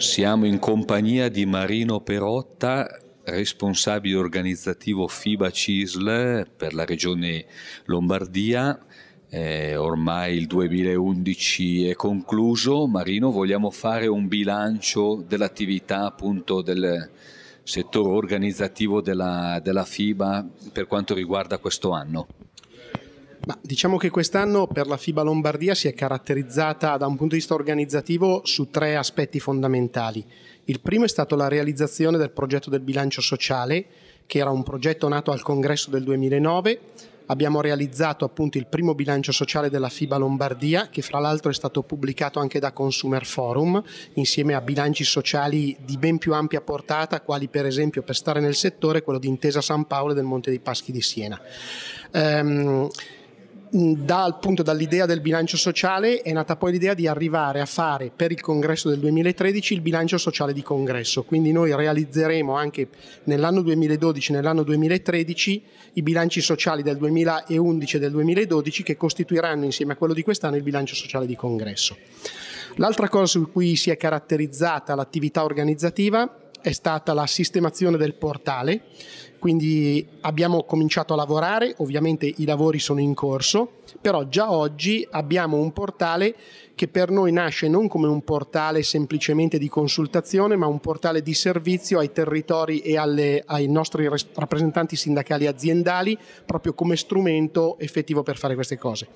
Siamo in compagnia di Marino Perotta, responsabile organizzativo FIBA CISL per la regione Lombardia. Eh, ormai il 2011 è concluso. Marino, vogliamo fare un bilancio dell'attività appunto del settore organizzativo della, della FIBA per quanto riguarda questo anno? Ma diciamo che quest'anno per la FIBA Lombardia si è caratterizzata da un punto di vista organizzativo su tre aspetti fondamentali. Il primo è stato la realizzazione del progetto del bilancio sociale, che era un progetto nato al congresso del 2009. Abbiamo realizzato appunto il primo bilancio sociale della FIBA Lombardia, che fra l'altro è stato pubblicato anche da Consumer Forum, insieme a bilanci sociali di ben più ampia portata, quali per esempio per stare nel settore quello di Intesa San Paolo e del Monte dei Paschi di Siena. Um, da, appunto dall'idea del bilancio sociale è nata poi l'idea di arrivare a fare per il congresso del 2013 il bilancio sociale di congresso, quindi noi realizzeremo anche nell'anno 2012 e nell'anno 2013 i bilanci sociali del 2011 e del 2012 che costituiranno insieme a quello di quest'anno il bilancio sociale di congresso. L'altra cosa su cui si è caratterizzata l'attività organizzativa è stata la sistemazione del portale quindi abbiamo cominciato a lavorare, ovviamente i lavori sono in corso, però già oggi abbiamo un portale che per noi nasce non come un portale semplicemente di consultazione, ma un portale di servizio ai territori e alle, ai nostri rappresentanti sindacali aziendali, proprio come strumento effettivo per fare queste cose.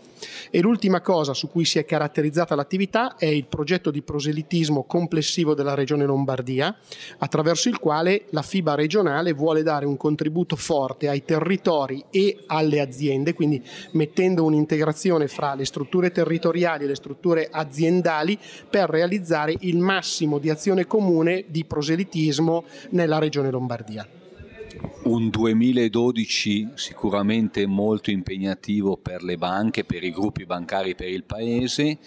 E l'ultima cosa su cui si è caratterizzata l'attività è il progetto di proselitismo complessivo della Regione Lombardia, attraverso il quale la FIBA regionale vuole dare un contributo contributo forte ai territori e alle aziende, quindi mettendo un'integrazione fra le strutture territoriali e le strutture aziendali per realizzare il massimo di azione comune di proselitismo nella regione Lombardia. Un 2012 sicuramente molto impegnativo per le banche, per i gruppi bancari, per il Paese.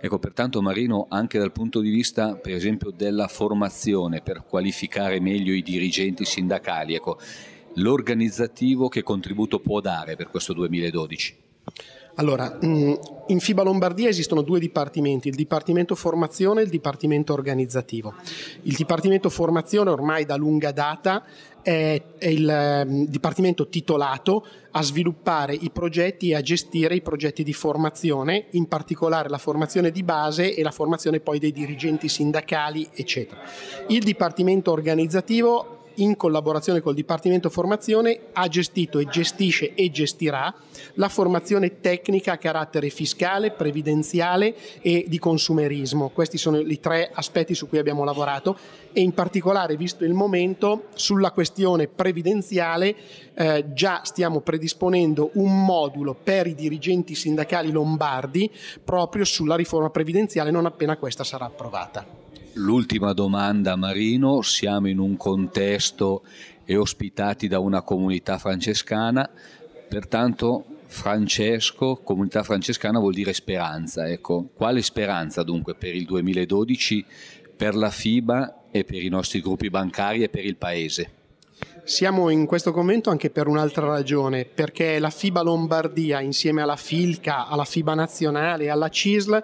Ecco, pertanto Marino, anche dal punto di vista per esempio della formazione per qualificare meglio i dirigenti sindacali, ecco, l'organizzativo che contributo può dare per questo 2012? Allora, mm, in FIBA Lombardia esistono due dipartimenti, il Dipartimento Formazione e il Dipartimento Organizzativo. Il Dipartimento Formazione ormai da lunga data è, il mm, dipartimento titolato a sviluppare i progetti e a gestire i progetti di formazione, in particolare la formazione di base e la formazione poi dei dirigenti sindacali, eccetera. Il Dipartimento Organizzativo in collaborazione col Dipartimento Formazione, ha gestito e gestisce e gestirà la formazione tecnica a carattere fiscale, previdenziale e di consumerismo. Questi sono i tre aspetti su cui abbiamo lavorato e in particolare, visto il momento, sulla questione previdenziale eh, già stiamo predisponendo un modulo per i dirigenti sindacali lombardi proprio sulla riforma previdenziale non appena questa sarà approvata. L'ultima domanda Marino, siamo in un contesto e ospitati da una comunità francescana, pertanto Francesco, comunità francescana vuol dire speranza, ecco. quale speranza dunque per il 2012, per la FIBA e per i nostri gruppi bancari e per il Paese? Siamo in questo convento anche per un'altra ragione, perché la FIBA Lombardia insieme alla FILCA, alla FIBA Nazionale e alla CISL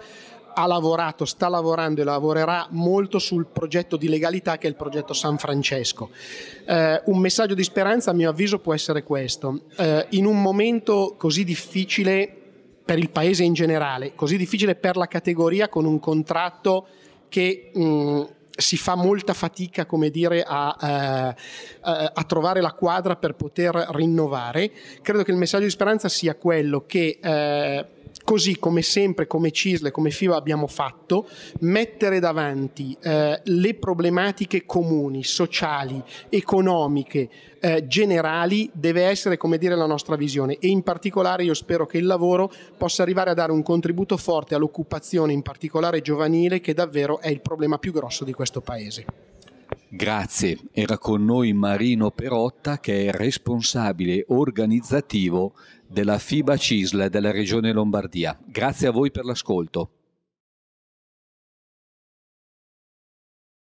ha lavorato, sta lavorando e lavorerà molto sul progetto di legalità che è il progetto San Francesco. Eh, un messaggio di speranza a mio avviso può essere questo. Eh, in un momento così difficile per il paese in generale, così difficile per la categoria con un contratto che... Mh, mm, si fa molta fatica come dire, a, eh, a, trovare la quadra per poter rinnovare. Credo che il messaggio di speranza sia quello che eh, così come sempre, come CISLE, come FIVA abbiamo fatto, mettere davanti eh, le problematiche comuni, sociali, economiche, eh, generali, deve essere come dire la nostra visione e in particolare io spero che il lavoro possa arrivare a dare un contributo forte all'occupazione, in particolare giovanile, che davvero è il problema più grosso di questo Paese. Grazie, era con noi Marino Perotta che è responsabile organizzativo della FIBA CISL della Regione Lombardia. Grazie a voi per l'ascolto.